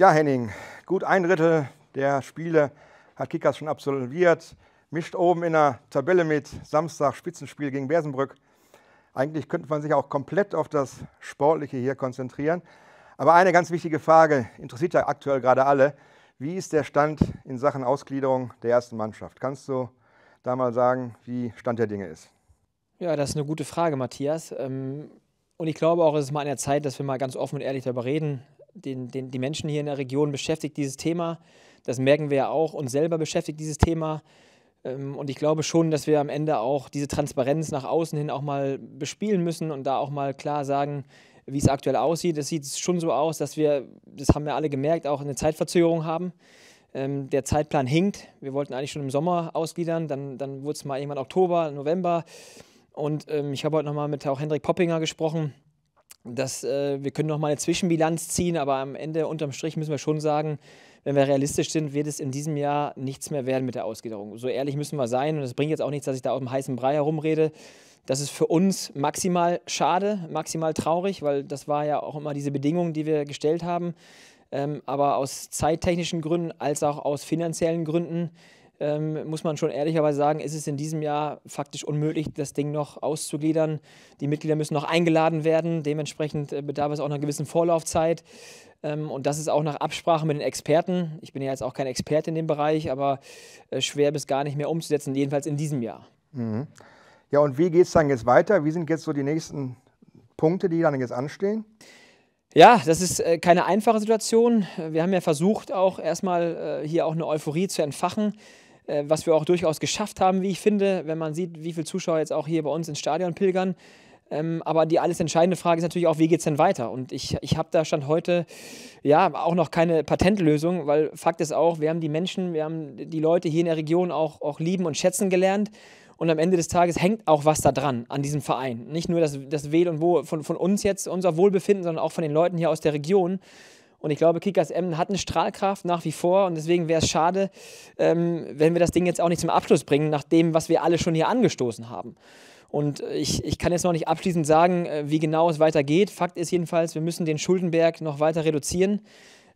Ja, Henning, gut ein Drittel der Spiele hat Kickers schon absolviert, mischt oben in der Tabelle mit Samstag Spitzenspiel gegen Bersenbrück. Eigentlich könnte man sich auch komplett auf das Sportliche hier konzentrieren. Aber eine ganz wichtige Frage interessiert ja aktuell gerade alle. Wie ist der Stand in Sachen Ausgliederung der ersten Mannschaft? Kannst du da mal sagen, wie Stand der Dinge ist? Ja, das ist eine gute Frage, Matthias. Ähm, und ich glaube auch, es ist mal an der Zeit, dass wir mal ganz offen und ehrlich darüber reden den, den, die Menschen hier in der Region beschäftigt dieses Thema. Das merken wir ja auch. Uns selber beschäftigt dieses Thema. Ähm, und ich glaube schon, dass wir am Ende auch diese Transparenz nach außen hin auch mal bespielen müssen und da auch mal klar sagen, wie es aktuell aussieht. Es sieht schon so aus, dass wir, das haben wir alle gemerkt, auch eine Zeitverzögerung haben. Ähm, der Zeitplan hinkt. Wir wollten eigentlich schon im Sommer ausgliedern, dann, dann wurde es mal irgendwann Oktober, November. Und ähm, ich habe heute nochmal mit auch Hendrik Poppinger gesprochen, dass äh, wir können noch mal eine Zwischenbilanz ziehen, aber am Ende unterm Strich müssen wir schon sagen, wenn wir realistisch sind, wird es in diesem Jahr nichts mehr werden mit der Ausgliederung. So ehrlich müssen wir sein und es bringt jetzt auch nichts, dass ich da auf dem heißen Brei herumrede. Das ist für uns maximal schade, maximal traurig, weil das war ja auch immer diese Bedingung, die wir gestellt haben. Ähm, aber aus zeittechnischen Gründen als auch aus finanziellen Gründen ähm, muss man schon ehrlicherweise sagen, ist es in diesem Jahr faktisch unmöglich, das Ding noch auszugliedern. Die Mitglieder müssen noch eingeladen werden, dementsprechend äh, bedarf es auch einer gewissen Vorlaufzeit. Ähm, und das ist auch nach Absprache mit den Experten. Ich bin ja jetzt auch kein Experte in dem Bereich, aber äh, schwer bis gar nicht mehr umzusetzen, jedenfalls in diesem Jahr. Mhm. Ja, und wie geht es dann jetzt weiter? Wie sind jetzt so die nächsten Punkte, die dann jetzt anstehen? Ja, das ist äh, keine einfache Situation. Wir haben ja versucht, auch erstmal äh, hier auch eine Euphorie zu entfachen. Äh, was wir auch durchaus geschafft haben, wie ich finde, wenn man sieht, wie viele Zuschauer jetzt auch hier bei uns ins Stadion pilgern. Ähm, aber die alles entscheidende Frage ist natürlich auch, wie geht es denn weiter? Und ich, ich habe da Stand heute ja auch noch keine Patentlösung, weil Fakt ist auch, wir haben die Menschen, wir haben die Leute hier in der Region auch, auch lieben und schätzen gelernt. Und am Ende des Tages hängt auch was da dran an diesem Verein. Nicht nur das, das Wählen und Wo von, von uns jetzt, unser Wohlbefinden, sondern auch von den Leuten hier aus der Region. Und ich glaube, Kickers Emden hat eine Strahlkraft nach wie vor und deswegen wäre es schade, ähm, wenn wir das Ding jetzt auch nicht zum Abschluss bringen, nach dem, was wir alle schon hier angestoßen haben. Und äh, ich, ich kann jetzt noch nicht abschließend sagen, äh, wie genau es weitergeht. Fakt ist jedenfalls, wir müssen den Schuldenberg noch weiter reduzieren.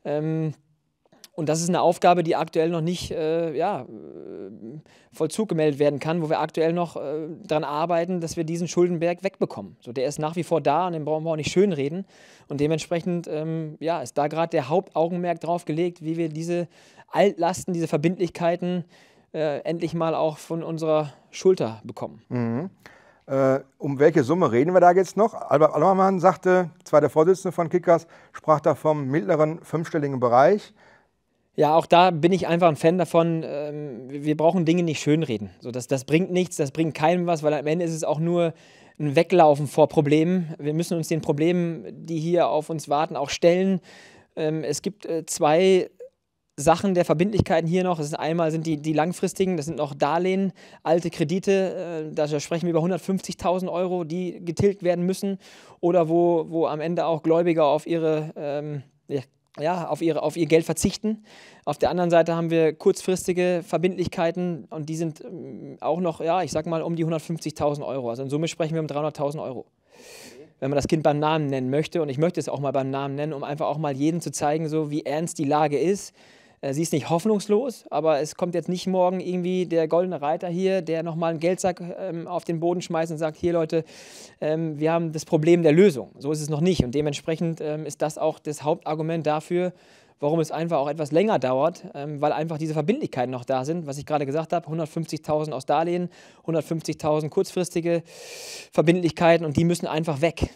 Ähm, und das ist eine Aufgabe, die aktuell noch nicht äh, ja, Vollzug gemeldet werden kann, wo wir aktuell noch äh, daran arbeiten, dass wir diesen Schuldenberg wegbekommen. So, der ist nach wie vor da und den brauchen wir auch nicht schönreden. Und dementsprechend ähm, ja, ist da gerade der Hauptaugenmerk drauf gelegt, wie wir diese Altlasten, diese Verbindlichkeiten äh, endlich mal auch von unserer Schulter bekommen. Mhm. Äh, um welche Summe reden wir da jetzt noch? Albert Allermann sagte, der Vorsitzende von Kickers, sprach da vom mittleren fünfstelligen Bereich. Ja, auch da bin ich einfach ein Fan davon. Ähm, wir brauchen Dinge nicht schönreden. So, das, das bringt nichts, das bringt keinem was, weil am Ende ist es auch nur ein Weglaufen vor Problemen. Wir müssen uns den Problemen, die hier auf uns warten, auch stellen. Ähm, es gibt äh, zwei Sachen der Verbindlichkeiten hier noch. einmal sind die, die langfristigen, das sind noch Darlehen, alte Kredite, äh, da sprechen wir über 150.000 Euro, die getilgt werden müssen oder wo, wo am Ende auch Gläubiger auf ihre ähm, ja, ja, auf, ihre, auf ihr Geld verzichten. Auf der anderen Seite haben wir kurzfristige Verbindlichkeiten und die sind ähm, auch noch, ja, ich sag mal um die 150.000 Euro. Also in Summe sprechen wir um 300.000 Euro. Wenn man das Kind beim Namen nennen möchte, und ich möchte es auch mal beim Namen nennen, um einfach auch mal jedem zu zeigen, so wie ernst die Lage ist äh, sie ist nicht hoffnungslos, aber es kommt jetzt nicht morgen irgendwie der goldene Reiter hier, der nochmal einen Geldsack ähm, auf den Boden schmeißt und sagt, hier Leute, ähm, wir haben das Problem der Lösung. So ist es noch nicht. Und dementsprechend ähm, ist das auch das Hauptargument dafür, warum es einfach auch etwas länger dauert, ähm, weil einfach diese Verbindlichkeiten noch da sind, was ich gerade gesagt habe, 150.000 aus Darlehen, 150.000 kurzfristige Verbindlichkeiten und die müssen einfach weg.